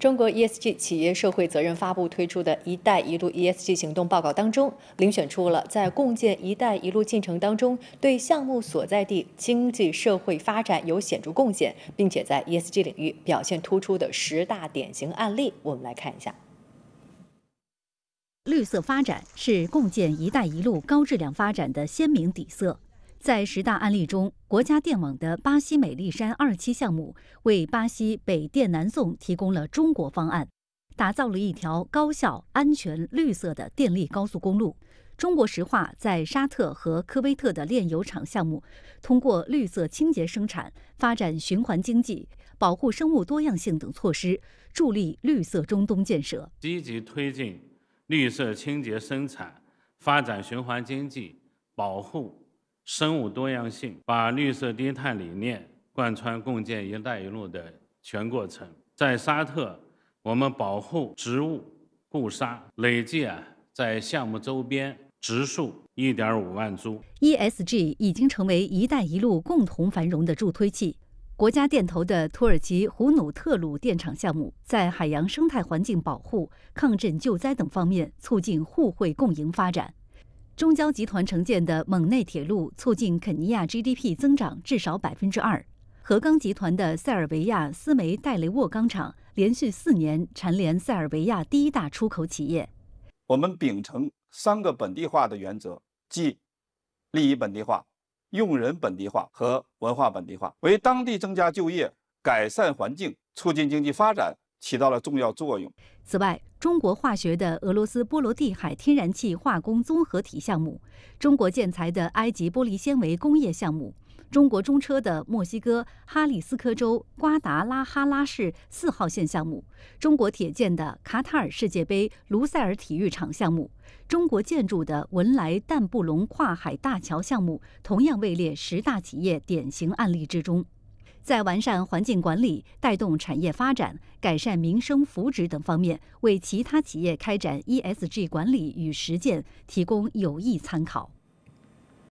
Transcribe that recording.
中国 ESG 企业社会责任发布推出的一带一路 ESG 行动报告当中，遴选出了在共建一带一路进程当中对项目所在地经济社会发展有显著贡献，并且在 ESG 领域表现突出的十大典型案例。我们来看一下，绿色发展是共建一带一路高质量发展的鲜明底色。在十大案例中，国家电网的巴西美丽山二期项目为巴西北电南送提供了中国方案，打造了一条高效、安全、绿色的电力高速公路。中国石化在沙特和科威特的炼油厂项目，通过绿色清洁生产、发展循环经济、保护生物多样性等措施，助力绿色中东建设，积极推进绿色清洁生产、发展循环经济、保护。生物多样性，把绿色低碳理念贯穿共建“一带一路”的全过程。在沙特，我们保护植物固沙，累计啊，在项目周边植树1.5万株。ESG 已经成为“一带一路”共同繁荣的助推器。国家电投的土耳其胡努特鲁电厂项目，在海洋生态环境保护、抗震救灾等方面，促进互惠共赢发展。中交集团承建的蒙内铁路促进肯尼亚 GDP 增长至少百分之二。河钢集团的塞尔维亚斯梅代雷沃钢厂连续四年蝉联塞尔维亚第一大出口企业。我们秉承三个本地化的原则，即利益本地化、用人本地化和文化本地化，为当地增加就业、改善环境、促进经济发展起到了重要作用。此外，中国化学的俄罗斯波罗的海天然气化工综合体项目，中国建材的埃及玻璃纤维工业项目，中国中车的墨西哥哈利斯科州瓜达拉哈拉市四号线项目，中国铁建的卡塔尔世界杯卢塞尔体育场项目，中国建筑的文莱淡布隆跨海大桥项目，同样位列十大企业典型案例之中。在完善环境管理、带动产业发展、改善民生福祉等方面，为其他企业开展 ESG 管理与实践提供有益参考。